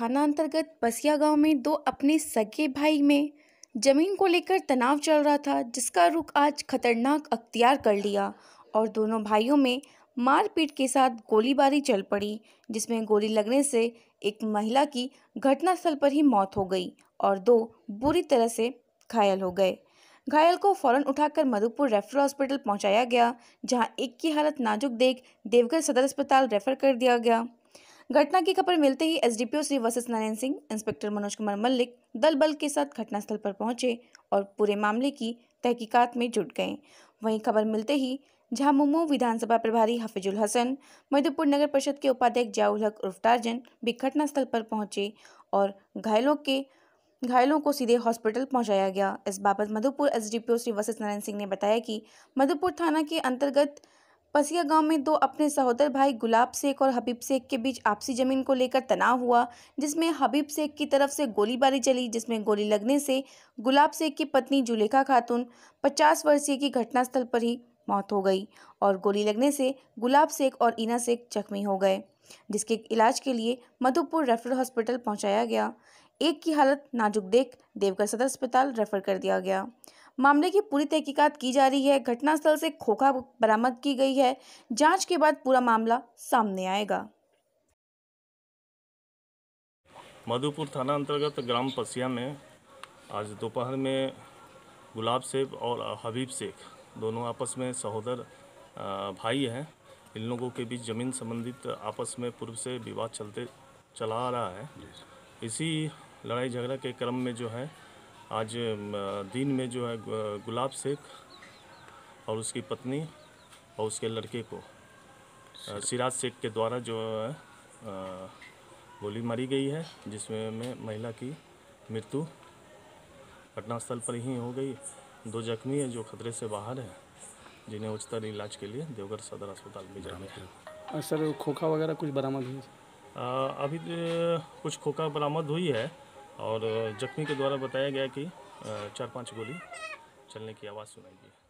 थाना अंतर्गत बसिया गांव में दो अपने सगे भाई में जमीन को लेकर तनाव चल रहा था जिसका रुख आज खतरनाक अख्तियार कर लिया और दोनों भाइयों में मारपीट के साथ गोलीबारी चल पड़ी जिसमें गोली लगने से एक महिला की घटनास्थल पर ही मौत हो गई और दो बुरी तरह से घायल हो गए घायल को फौरन उठाकर मधुपुर रेफर हॉस्पिटल पहुंचाया गया जहां एक की हालत नाजुक देख देवघर सदर अस्पताल रेफर कर दिया गया घटना की खबर मिलते ही एसडीपीओ श्री वशिष्ठ नारायण सिंह इंस्पेक्टर मनोज कुमार मल्लिक दल बल के साथ घटनास्थल पर पहुंचे और पूरे मामले की तहकीकात में जुट गए वहीं खबर मिलते ही झामुमो विधानसभा प्रभारी हफीजुल हसन मधुपुर नगर परिषद के उपाध्यक्ष जाउल हक उर्फ टार्जन भी घटनास्थल पर पहुंचे और घायलों के घायलों को सीधे हॉस्पिटल पहुंचाया गया इस बाबत मधुपुर एसडीपीओ श्री वशिष्ठ नारायण सिंह ने बताया कि मधुपुर थाना के अंतर्गत पसिया गांव में दो अपने सहोदर भाई गुलाब शेख और हबीब शेख के बीच आपसी जमीन को लेकर तनाव हुआ जिसमें हबीब शेख की तरफ से गोलीबारी चली जिसमें गोली लगने से गुलाब शेख की पत्नी जुलेखा खातून पचास वर्षीय की घटनास्थल पर ही मौत हो गई और गोली लगने से गुलाब शेख और ईना शेख जख्मी हो गए जिसके इलाज के लिए मधुपुर रेफरल हॉस्पिटल पहुँचाया गया एक की हालत नाजुक देख देवघर सदर अस्पताल रेफर कर दिया गया मामले की पूरी तहकीकात की जा रही है घटनास्थल से खोखा बरामद की गई है जांच के बाद पूरा मामला सामने आएगा मधुपुर थाना अंतर्गत ग्राम पसिया में आज दोपहर में गुलाब शेख और हबीब शेख दोनों आपस में सहोदर भाई हैं इन लोगों के बीच ज़मीन संबंधित आपस में पूर्व से विवाद चलते चला आ रहा है इसी लड़ाई झगड़ा के क्रम में जो है आज दिन में जो है गुलाब शेख और उसकी पत्नी और उसके लड़के को सिराज शेख के द्वारा जो है गोली मारी गई है जिसमें में महिला की मृत्यु घटनास्थल पर ही हो गई दो जख्मी हैं जो खतरे से बाहर हैं जिन्हें उच्चतर इलाज के लिए देवघर सदर अस्पताल में जाना है सर खोखा वगैरह कुछ बरामद हुई अभी कुछ खोखा बरामद हुई है और जख्मी के द्वारा बताया गया कि चार पांच गोली चलने की आवाज़ सुनाई दी